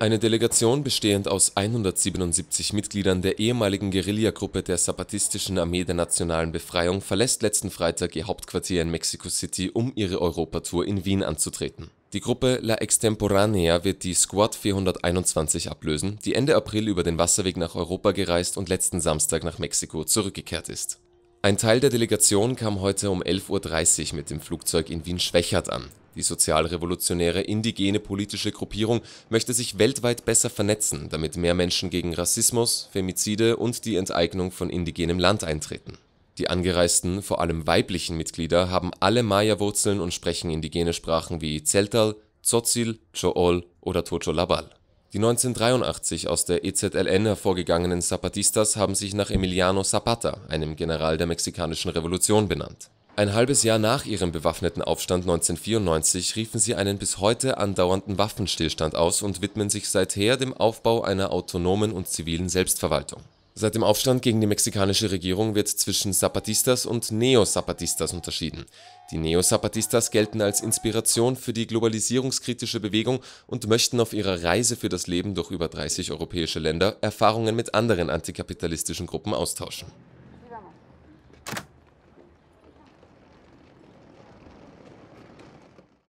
Eine Delegation bestehend aus 177 Mitgliedern der ehemaligen Guerillagruppe der Zapatistischen Armee der nationalen Befreiung verlässt letzten Freitag ihr Hauptquartier in Mexico City, um ihre Europatour in Wien anzutreten. Die Gruppe La Extemporanea wird die Squad 421 ablösen, die Ende April über den Wasserweg nach Europa gereist und letzten Samstag nach Mexiko zurückgekehrt ist. Ein Teil der Delegation kam heute um 11.30 Uhr mit dem Flugzeug in Wien-Schwächert an die sozialrevolutionäre indigene politische Gruppierung möchte sich weltweit besser vernetzen, damit mehr Menschen gegen Rassismus, Femizide und die Enteignung von indigenem Land eintreten. Die angereisten, vor allem weiblichen Mitglieder haben alle Maya-Wurzeln und sprechen indigene Sprachen wie Zeltal, Tzotzil, Cho'ol oder Totxolabal. Die 1983 aus der EZLN hervorgegangenen Zapatistas haben sich nach Emiliano Zapata, einem General der Mexikanischen Revolution, benannt ein halbes Jahr nach ihrem bewaffneten Aufstand 1994 riefen sie einen bis heute andauernden Waffenstillstand aus und widmen sich seither dem Aufbau einer autonomen und zivilen Selbstverwaltung. Seit dem Aufstand gegen die mexikanische Regierung wird zwischen Zapatistas und Neo-Zapatistas unterschieden. Die Neo-Zapatistas gelten als Inspiration für die globalisierungskritische Bewegung und möchten auf ihrer Reise für das Leben durch über 30 europäische Länder Erfahrungen mit anderen antikapitalistischen Gruppen austauschen